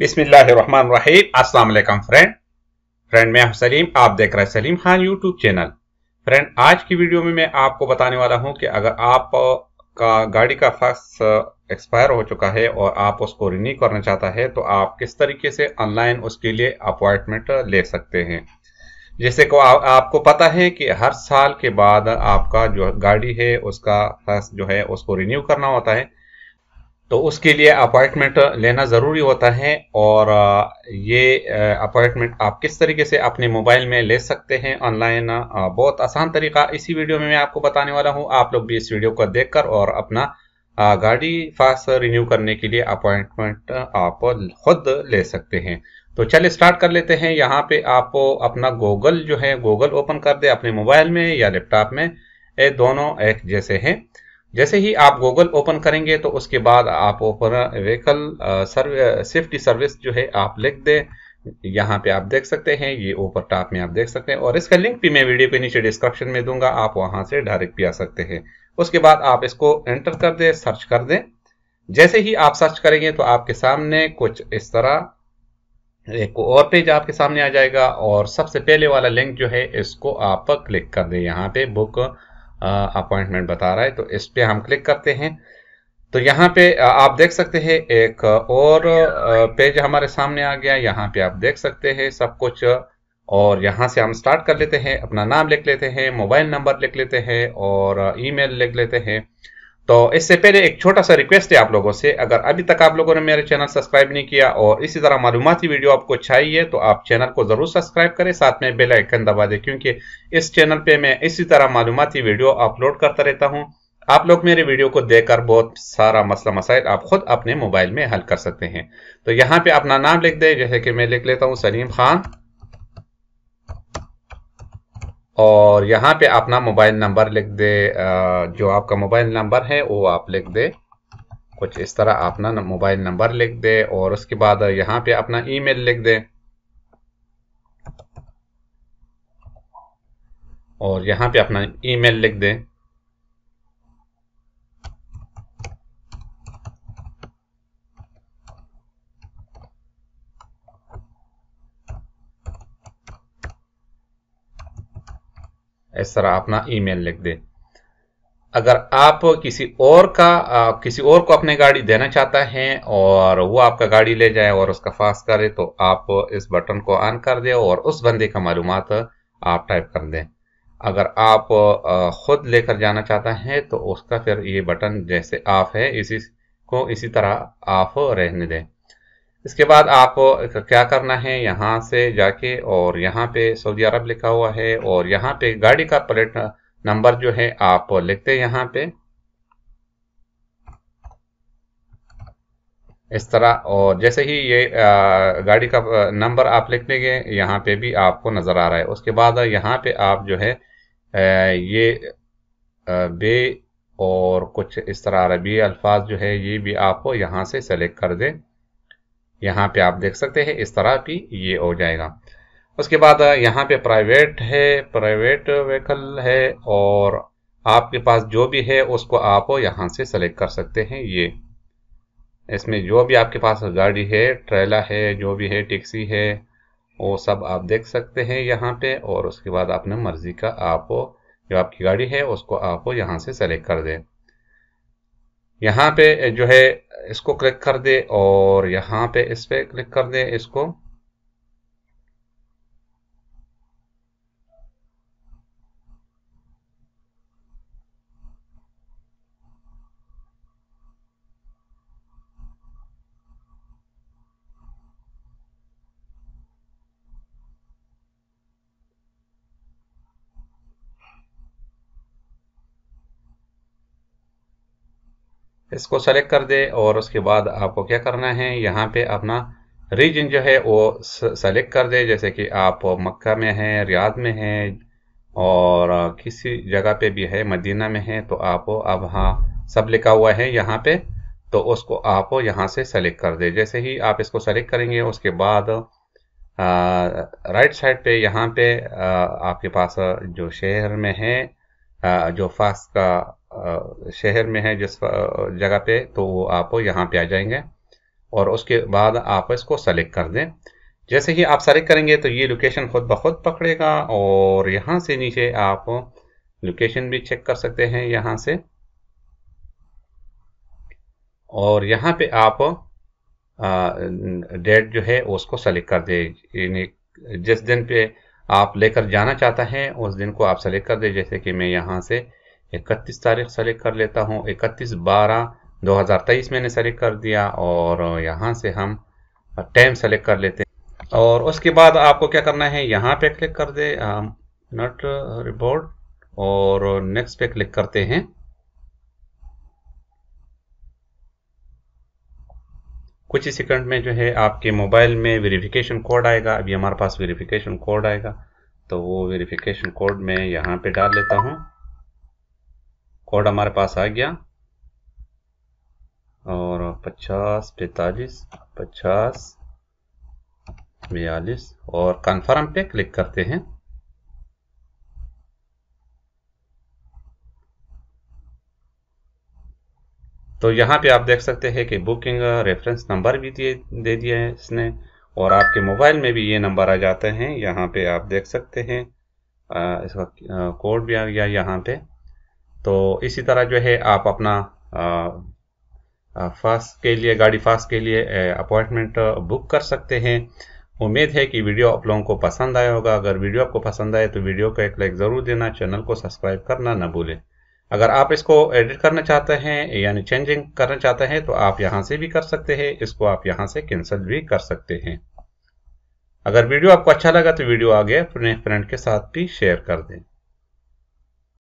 बिस्मिल्लाहिर्रहमानिर्रहीम अस्सलाम वालेकुम फ्रेंड फ्रेंड मैं हूं सलीम आप देख रहे हैं Salim Khan YouTube channel friend आज की वीडियो में मैं आपको बताने वाला हूं कि अगर आप का गाड़ी का फैक्स एक्सपायर हो चुका है और आप उसको रिन्यू करना चाहता है तो आप किस तरीके से ऑनलाइन उसके लिए अपॉइंटमेंट ले सकते हैं जैसे को आ, आपको पता है कि हर साल के बाद आपका जो गाड़ी है उसका फैक्स जो है उसको रिन्यू करना होता है तो उसके लिए अपॉइंटमेंट लेना ज़रूरी होता है और ये अपॉइंटमेंट आप किस तरीके से अपने मोबाइल में ले सकते हैं ऑनलाइन बहुत आसान तरीका इसी वीडियो में मैं आपको बताने वाला हूँ आप लोग भी इस वीडियो को देखकर और अपना गाड़ी फास्ट रिन्यू करने के लिए अपॉइंटमेंट आप खुद ले सकते हैं तो चलिए स्टार्ट कर लेते हैं यहाँ पे आप अपना गूगल जो है गूगल ओपन कर दे अपने मोबाइल में या लैपटॉप में ये दोनों एक जैसे हैं जैसे ही आप गूगल ओपन करेंगे तो उसके बाद आप open vehicle serve safety service जो है आप लिख दें यहाँ पे आप देख सकते हैं ये ऊपर टॉप में आप देख सकते हैं और इसका लिंक भी मैं वीडियो के नीचे डिस्क्रिप्शन में दूंगा आप वहां से डायरेक्ट भी आ सकते हैं उसके बाद आप इसको एंटर कर दें सर्च कर दें जैसे ही आप सर्च करेंगे तो आपके सामने कुछ इस तरह एक और पेज आपके सामने आ जाएगा और सबसे पहले वाला लिंक जो है इसको आप क्लिक कर दें यहाँ पे बुक अपॉइंटमेंट बता रहा है तो इस पर हम क्लिक करते हैं तो यहाँ पे आप देख सकते हैं एक और पेज हमारे सामने आ गया यहाँ पे आप देख सकते हैं सब कुछ और यहाँ से हम स्टार्ट कर लेते हैं अपना नाम लिख लेते हैं मोबाइल नंबर लिख लेते हैं और ईमेल लिख लेते हैं तो इससे पहले एक छोटा सा रिक्वेस्ट है आप लोगों से अगर अभी तक आप लोगों ने मेरे चैनल सब्सक्राइब नहीं किया और इसी तरह मालूमती वीडियो आपको चाहिए तो आप चैनल को ज़रूर सब्सक्राइब करें साथ में बेल आइकन दबा दें क्योंकि इस चैनल पे मैं इसी तरह मालूमती वीडियो अपलोड करता रहता हूँ आप लोग मेरे वीडियो को देखकर बहुत सारा मसला मसाइल आप खुद अपने मोबाइल में हल कर सकते हैं तो यहाँ पे अपना नाम लिख दें जैसे कि मैं लिख लेता हूँ सलीम खान और यहाँ पे अपना मोबाइल नंबर लिख दे जो आपका मोबाइल नंबर है वो आप लिख दे कुछ इस तरह अपना मोबाइल नंबर लिख दे और उसके बाद यहाँ पे अपना ईमेल लिख दे और यहाँ पे अपना ईमेल लिख दे इस तरह अपना ईमेल लिख दें अगर आप किसी और का आ, किसी और को अपनी गाड़ी देना चाहता हैं और वो आपका गाड़ी ले जाए और उसका फास्ट करे तो आप इस बटन को ऑन कर दे और उस बंदे का मालूम आप टाइप कर दें अगर आप खुद लेकर जाना चाहता हैं तो उसका फिर ये बटन जैसे ऑफ है इसी को इसी तरह ऑफ रहने दें इसके बाद आप क्या करना है यहाँ से जाके और यहाँ पे सऊदी अरब लिखा हुआ है और यहाँ पे गाड़ी का प्लेट नंबर जो है आप लिखते हैं यहाँ पे इस तरह और जैसे ही ये गाड़ी का नंबर आप लिख लेंगे यहाँ पे भी आपको नज़र आ रहा है उसके बाद यहाँ पे आप जो है ये बे और कुछ इस तरह अरबी अल्फाज जो है ये भी आपको यहाँ से सेलेक्ट कर दें यहाँ पे आप देख सकते हैं इस तरह भी ये हो जाएगा उसके बाद यहाँ पे प्राइवेट है प्राइवेट व्हीकल है और आपके पास जो भी है उसको आप यहाँ से सेलेक्ट कर सकते हैं ये इसमें जो भी आपके पास गाड़ी है ट्रेला है जो भी है टैक्सी है वो सब आप देख सकते हैं यहाँ पे और उसके बाद अपने मर्जी का आप जो आपकी गाड़ी है उसको आप यहाँ से सेलेक्ट कर दें यहाँ पे जो है इसको क्लिक कर दे और यहाँ पे इस पर क्लिक कर दे इसको इसको सेलेक्ट कर दे और उसके बाद आपको क्या करना है यहाँ पे अपना रीजन जो है वो सेलेक्ट कर दे जैसे कि आप मक्का में हैं रियाद में हैं और किसी जगह पे भी है मदीना में है तो आप अब हाँ सब लिखा हुआ है यहाँ पे तो उसको आप यहाँ से सेलेक्ट कर दे जैसे ही आप इसको सेलेक्ट करेंगे उसके बाद राइट साइड पे यहाँ पे आ, आपके पास जो शहर में है आ, जो फास्ट का शहर में है जिस जगह पे तो वो आप यहाँ पे आ जाएंगे और उसके बाद आप इसको सेलेक्ट कर दें जैसे ही आप सेलेक्ट करेंगे तो ये लोकेशन खुद ब खुद पकड़ेगा और यहाँ से नीचे आप लोकेशन भी चेक कर सकते हैं यहाँ से और यहाँ पे आप डेट जो है उसको सेलेक्ट कर दे जिस दिन पे आप लेकर जाना चाहता है उस दिन को आप सेलेक्ट कर दे जैसे कि मैं यहाँ से इकतीस तारीख सेलेक्ट कर लेता हूँ इकतीस बारह 2023 मैंने सेलेक्ट कर दिया और यहाँ से हम टाइम सेलेक्ट कर लेते हैं और उसके बाद आपको क्या करना है यहाँ पे क्लिक कर दे नट रिपोर्ट और नेक्स्ट पे क्लिक करते हैं कुछ ही सेकंड में जो है आपके मोबाइल में वेरिफिकेशन कोड आएगा अभी हमारे पास वेरिफिकेशन कोड आएगा तो वो वेरिफिकेशन कोड मैं यहाँ पे डाल लेता हूँ कोड हमारे पास आ गया और पचास पैतालीस पचास बयालीस और कन्फर्म पे क्लिक करते हैं तो यहाँ पे आप देख सकते हैं कि बुकिंग रेफरेंस नंबर भी दिए दे दिया है इसने और आपके मोबाइल में भी ये नंबर आ जाते हैं यहाँ पे आप देख सकते हैं इसका कोड भी आ गया यहाँ पे तो इसी तरह जो है आप अपना फास्ट के लिए गाड़ी फास्ट के लिए अपॉइंटमेंट बुक कर सकते हैं उम्मीद है कि वीडियो आप लोगों को पसंद आया होगा अगर वीडियो आपको पसंद आए तो वीडियो को एक लाइक ज़रूर देना चैनल को सब्सक्राइब करना ना भूलें अगर आप इसको एडिट करना चाहते हैं यानी चेंजिंग करना चाहते हैं तो आप यहाँ से भी कर सकते हैं इसको आप यहाँ से कैंसिल भी कर सकते हैं अगर वीडियो आपको अच्छा लगा तो वीडियो आगे अपने फ्रेंड के साथ भी शेयर कर दें